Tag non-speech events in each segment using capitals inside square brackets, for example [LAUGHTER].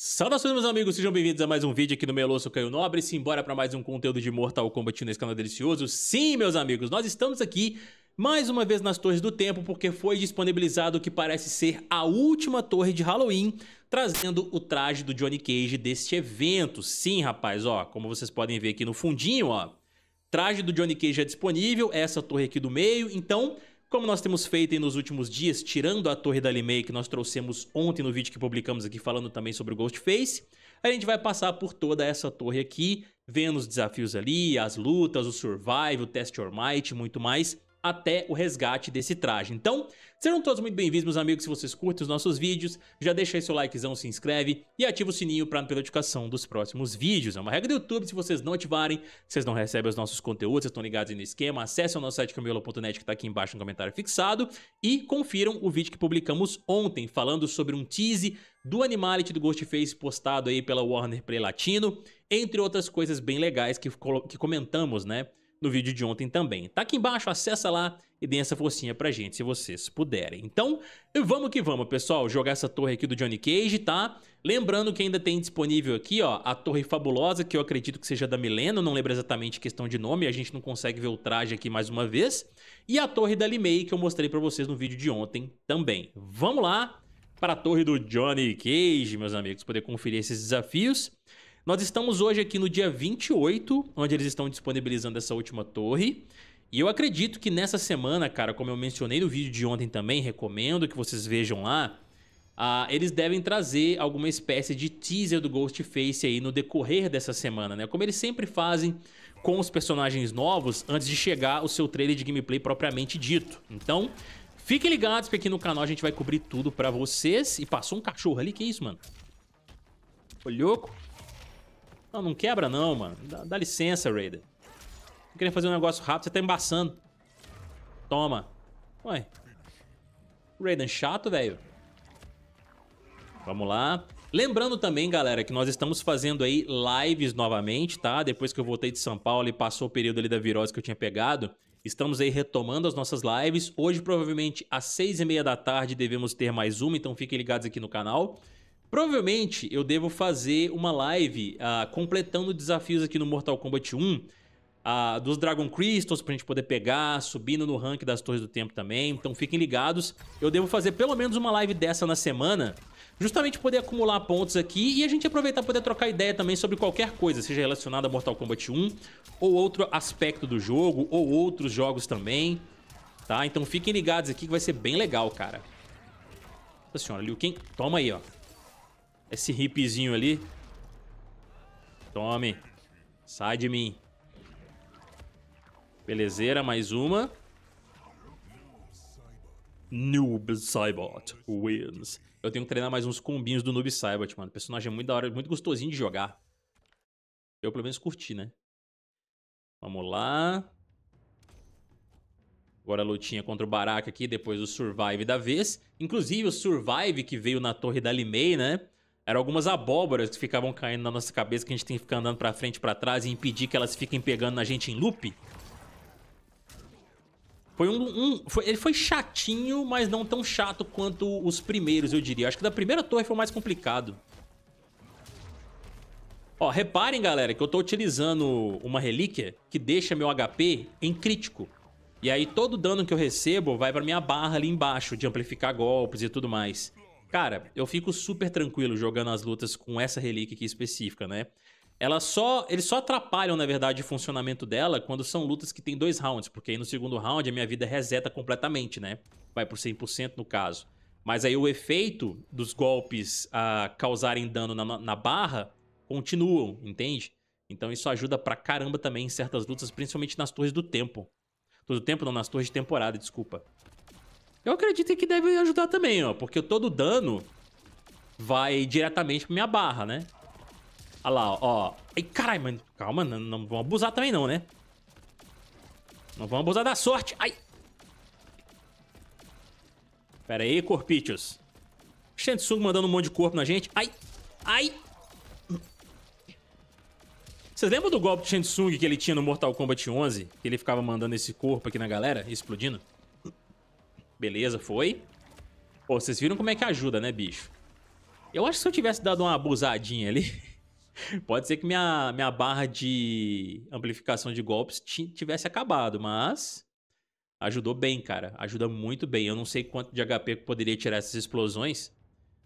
Saudações meus amigos, sejam bem-vindos a mais um vídeo aqui no Meloso Caio Nobre, embora para mais um conteúdo de Mortal Kombat nesse canal delicioso. Sim, meus amigos, nós estamos aqui mais uma vez nas Torres do Tempo, porque foi disponibilizado o que parece ser a última torre de Halloween, trazendo o traje do Johnny Cage deste evento. Sim, rapaz, ó, como vocês podem ver aqui no fundinho, ó, traje do Johnny Cage é disponível, essa torre aqui do meio, então... Como nós temos feito nos últimos dias, tirando a torre da Limei que nós trouxemos ontem no vídeo que publicamos aqui falando também sobre o Ghostface, a gente vai passar por toda essa torre aqui, vendo os desafios ali, as lutas, o survive, o test your might e muito mais, até o resgate desse traje. Então, sejam todos muito bem-vindos, meus amigos, se vocês curtem os nossos vídeos, já deixa aí seu likezão, se inscreve e ativa o sininho para não perder notificação dos próximos vídeos. É uma regra do YouTube, se vocês não ativarem, vocês não recebem os nossos conteúdos, vocês estão ligados aí no esquema, acessem o nosso site camiola.net que está aqui embaixo no comentário fixado e confiram o vídeo que publicamos ontem falando sobre um tease do Animality do Ghostface postado aí pela Warner Play Latino, entre outras coisas bem legais que, que comentamos, né? no vídeo de ontem também. Tá aqui embaixo, acessa lá e dê essa forcinha pra gente se vocês puderem. Então, vamos que vamos, pessoal, jogar essa torre aqui do Johnny Cage, tá? Lembrando que ainda tem disponível aqui, ó, a Torre Fabulosa, que eu acredito que seja da Milena, não lembro exatamente questão de nome, a gente não consegue ver o traje aqui mais uma vez, e a Torre da Limei, que eu mostrei pra vocês no vídeo de ontem também. Vamos lá para a torre do Johnny Cage, meus amigos, poder conferir esses desafios. Nós estamos hoje aqui no dia 28, onde eles estão disponibilizando essa última torre. E eu acredito que nessa semana, cara, como eu mencionei no vídeo de ontem também, recomendo que vocês vejam lá, uh, eles devem trazer alguma espécie de teaser do Ghostface aí no decorrer dessa semana, né? Como eles sempre fazem com os personagens novos antes de chegar o seu trailer de gameplay propriamente dito. Então, fiquem ligados que aqui no canal a gente vai cobrir tudo pra vocês. E passou um cachorro ali, que isso, mano? Ô, louco! Não, não quebra não, mano. Dá, dá licença, Raider. Tô querendo fazer um negócio rápido, você tá embaçando. Toma. Ué. Raiden chato, velho. Vamos lá. Lembrando também, galera, que nós estamos fazendo aí lives novamente, tá? Depois que eu voltei de São Paulo e passou o período ali da virose que eu tinha pegado, estamos aí retomando as nossas lives. Hoje, provavelmente, às seis e meia da tarde, devemos ter mais uma, então fiquem ligados aqui no canal. Provavelmente eu devo fazer uma live uh, completando desafios aqui no Mortal Kombat 1 uh, ah, dos Dragon Crystals pra gente poder pegar, subindo no rank das Torres do Tempo também, então fiquem ligados. Eu devo fazer pelo menos uma live dessa na semana, justamente poder acumular pontos aqui e a gente aproveitar poder trocar ideia também sobre qualquer coisa, seja relacionada a Mortal Kombat 1 ou outro aspecto do jogo, ou outros jogos também, tá? Então fiquem ligados aqui que vai ser bem legal, cara. Nossa senhora, Liu Kang, toma aí, ó. Esse hipzinho ali. Tome. Sai de mim. Belezeira, mais uma. Noob Saibot wins. Eu tenho que treinar mais uns combinhos do Noob Saibot, mano. O personagem é muito da hora, muito gostosinho de jogar. Eu pelo menos curti, né? Vamos lá. Agora a lutinha contra o Baraka aqui, depois o Survive da vez. Inclusive o Survive que veio na torre da Limei, né? eram algumas abóboras que ficavam caindo na nossa cabeça que a gente tem que ficar andando pra frente e pra trás e impedir que elas fiquem pegando na gente em loop. Foi um... um foi, ele foi chatinho, mas não tão chato quanto os primeiros, eu diria. Acho que da primeira torre foi o mais complicado. Ó, reparem, galera, que eu tô utilizando uma relíquia que deixa meu HP em crítico. E aí todo dano que eu recebo vai pra minha barra ali embaixo de amplificar golpes e tudo mais. Cara, eu fico super tranquilo jogando as lutas com essa relíquia aqui específica, né? Ela só, eles só atrapalham, na verdade, o funcionamento dela quando são lutas que tem dois rounds, porque aí no segundo round a minha vida reseta completamente, né? Vai pro 100% no caso. Mas aí o efeito dos golpes a causarem dano na, na barra continuam, entende? Então isso ajuda pra caramba também em certas lutas, principalmente nas torres do tempo. Torres do tempo não, nas torres de temporada, desculpa. Eu acredito que deve ajudar também, ó. Porque todo dano vai diretamente pra minha barra, né? Olha lá, ó. Ai, caralho, mano. Calma, não, não vão abusar também não, né? Não vão abusar da sorte. Ai. Pera aí, corpichos. Shensung mandando um monte de corpo na gente. Ai. Ai. Vocês lembram do golpe de Shensung que ele tinha no Mortal Kombat 11? Que ele ficava mandando esse corpo aqui na galera, explodindo? Beleza, foi. Pô, vocês viram como é que ajuda, né, bicho? Eu acho que se eu tivesse dado uma abusadinha ali... [LAUGHS] pode ser que minha, minha barra de amplificação de golpes tivesse acabado, mas... Ajudou bem, cara. Ajuda muito bem. Eu não sei quanto de HP que poderia tirar essas explosões.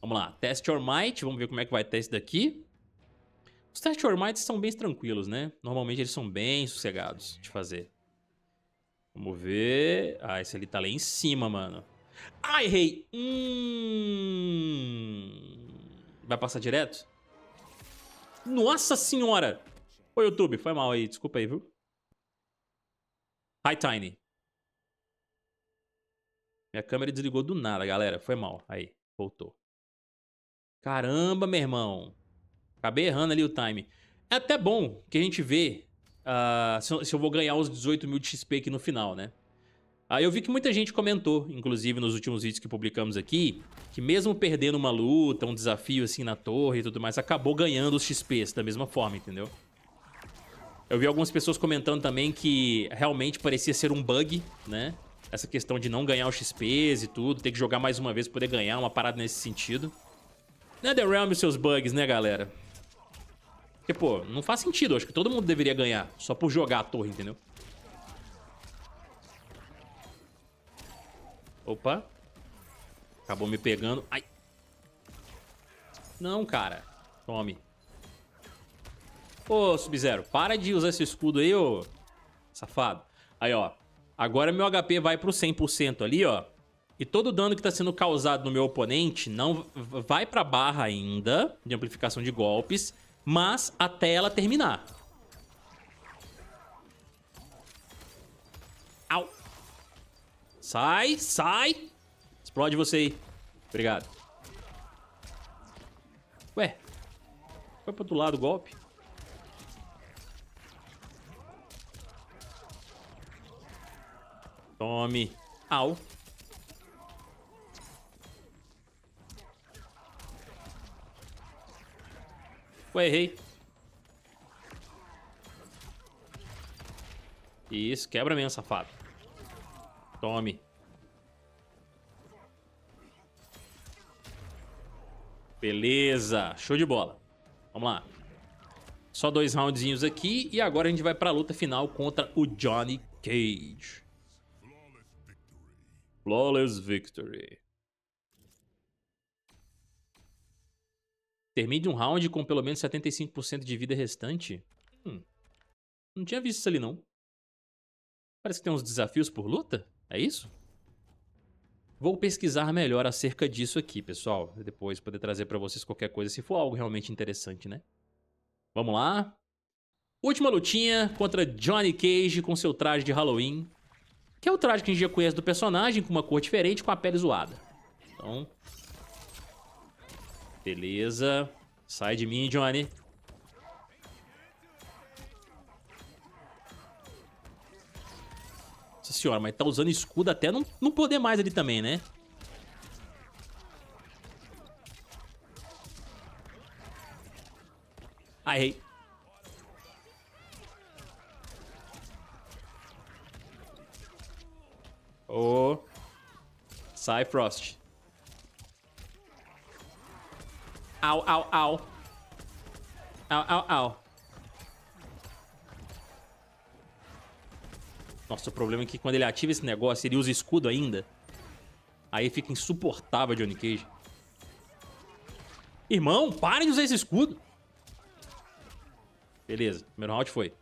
Vamos lá. Test Your Might. Vamos ver como é que vai estar esse daqui. Os Test Your Might são bem tranquilos, né? Normalmente eles são bem sossegados de fazer. Vamos ver. Ah, esse ali tá lá em cima, mano. Ah, errei. Hum... Vai passar direto? Nossa senhora! Ô, YouTube, foi mal aí. Desculpa aí, viu? Hi, Tiny. Minha câmera desligou do nada, galera. Foi mal. Aí, voltou. Caramba, meu irmão. Acabei errando ali o time. É até bom que a gente vê uh, se, se, eu vou ganhar os 18 mil de XP aqui no final, né? Aí eu vi que muita gente comentou, inclusive nos últimos vídeos que publicamos aqui, que mesmo perdendo uma luta, um desafio assim na torre e tudo mais, acabou ganhando os XPs da mesma forma, entendeu? Eu vi algumas pessoas comentando também que realmente parecia ser um bug, né? Essa questão de não ganhar os XPs e tudo, ter que jogar mais uma vez pra poder ganhar, uma parada nesse sentido. Netherrealm né, e seus bugs, né, galera? Porque, pô, não faz sentido. Eu acho que todo mundo deveria ganhar só por jogar a torre, entendeu? Opa. Acabou me pegando. Ai. Não, cara. Tome. Ô, Sub-Zero, para de usar esse escudo aí, ô safado. Aí, ó. Agora meu HP vai pro 100% ali, ó. E todo o dano que tá sendo causado no meu oponente não vai pra barra ainda de amplificação de golpes mas até ela terminar. Au. Sai, sai. Explode você aí. Obrigado. Ué. Foi pro outro lado o golpe. Tome. Au. Ué, errei. Isso, quebra mesmo, safado. Tome. Beleza, show de bola. Vamos lá. Só dois roundzinhos aqui e agora a gente vai pra luta final contra o Johnny Cage. Flawless Victory. Termine um round com pelo menos 75% de vida restante? Hum, não tinha visto isso ali não. Parece que tem uns desafios por luta? É isso? Vou pesquisar melhor acerca disso aqui, pessoal. Depois poder trazer para vocês qualquer coisa se for algo realmente interessante, né? Vamos lá. Última lutinha contra Johnny Cage com seu traje de Halloween. Que é o traje que a gente já conhece do personagem, com uma cor diferente, com a pele zoada. Então, Beleza. Sai de mim, Johnny. Nossa senhora, mas tá usando escudo até não, não poder mais ali também, né? Ai, ah, errei. Oh. Sai, Frost. Au, au, au. Au, au, au. Nossa, o problema é que quando ele ativa esse negócio, ele usa escudo ainda. Aí fica insuportável Johnny Cage. Irmão, parem de usar esse escudo. Beleza, primeiro round foi.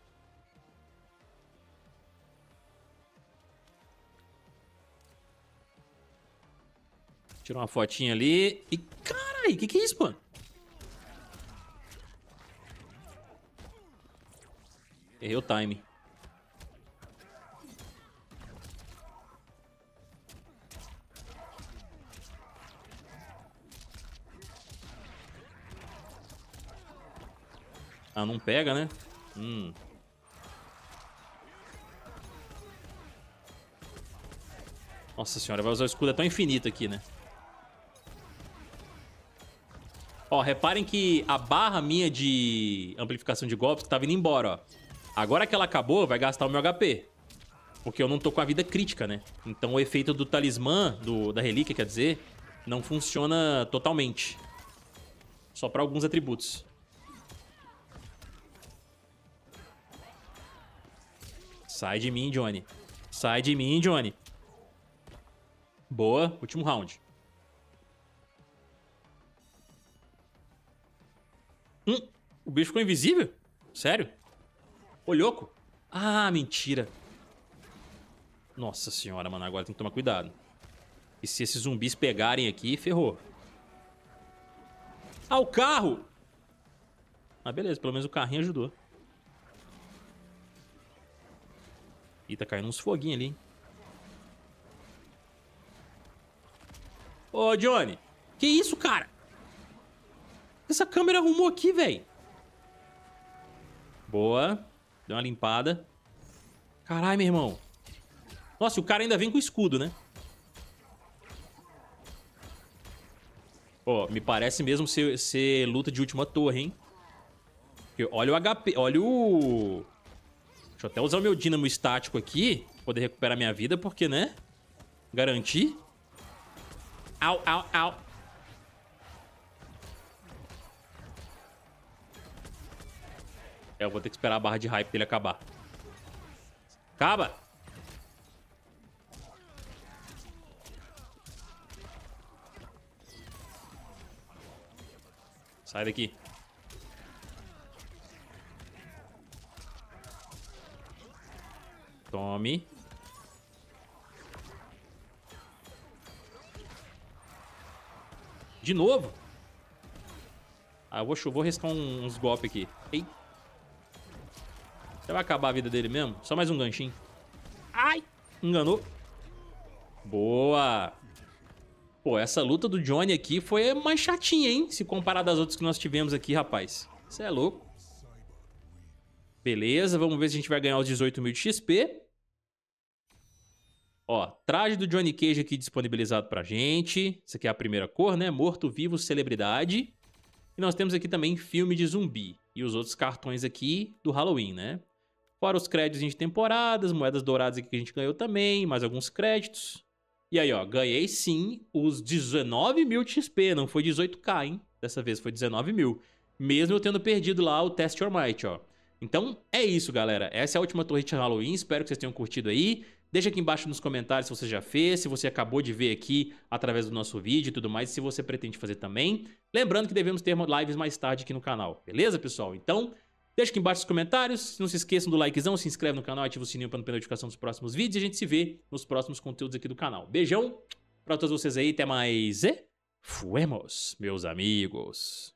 Tirar uma fotinha ali. E, carai, o que, que é isso, mano? Errei o time. Ah, não pega, né? Hum. Nossa senhora, vai usar o escudo até o infinito aqui, né? Ó, reparem que a barra minha de amplificação de golpes que tava indo embora, ó. Agora que ela acabou, vai gastar o meu HP. Porque eu não tô com a vida crítica, né? Então o efeito do talismã, do, da relíquia, quer dizer, não funciona totalmente. Só pra alguns atributos. Sai de mim, Johnny. Sai de mim, Johnny. Boa. Último round. Hum, o bicho ficou invisível? Sério? Ô, louco. Ah, mentira. Nossa senhora, mano. Agora tem que tomar cuidado. E se esses zumbis pegarem aqui, ferrou. Ah, o carro! Ah, beleza. Pelo menos o carrinho ajudou. Ih, tá caindo uns foguinhos ali, hein? Ô, Johnny. Que isso, cara? Essa câmera arrumou aqui, velho. Boa. Deu uma limpada. Caralho, meu irmão. Nossa, o cara ainda vem com escudo, né? Ó, oh, me parece mesmo ser, ser, luta de última torre, hein? Porque olha o HP, olha o... Deixa eu até usar o meu dínamo estático aqui, poder recuperar minha vida, porque, né? Garantir. Au, au, au. É, eu vou ter que esperar a barra de hype dele acabar. Acaba! Sai daqui. Tome. De novo? Ah, eu vou, vou riscar uns golpes aqui. Eita. Você vai acabar a vida dele mesmo? Só mais um ganchinho. Ai! Enganou. Boa! Pô, essa luta do Johnny aqui foi mais chatinha, hein? Se comparar às outras que nós tivemos aqui, rapaz. Você é louco. Beleza, vamos ver se a gente vai ganhar os 18 mil de XP. Ó, traje do Johnny Cage aqui disponibilizado pra gente. Essa aqui é a primeira cor, né? Morto, vivo, celebridade. E nós temos aqui também filme de zumbi. E os outros cartões aqui do Halloween, né? Fora os créditos de temporadas, moedas douradas aqui que a gente ganhou também, mais alguns créditos. E aí, ó, ganhei sim os 19 mil de XP, não foi 18k, hein? Dessa vez foi 19 mil. Mesmo eu tendo perdido lá o Test Your Might, ó. Então é isso, galera. Essa é a última torre de Halloween, espero que vocês tenham curtido aí. Deixa aqui embaixo nos comentários se você já fez, se você acabou de ver aqui através do nosso vídeo e tudo mais, se você pretende fazer também. Lembrando que devemos ter lives mais tarde aqui no canal, beleza, pessoal? Então, Deixa aqui embaixo os comentários. Não se esqueçam do likezão, se inscreve no canal, ativa o sininho para não perder a notificação dos próximos vídeos. E a gente se vê nos próximos conteúdos aqui do canal. Beijão para todos vocês aí. Até mais. E fuemos, meus amigos.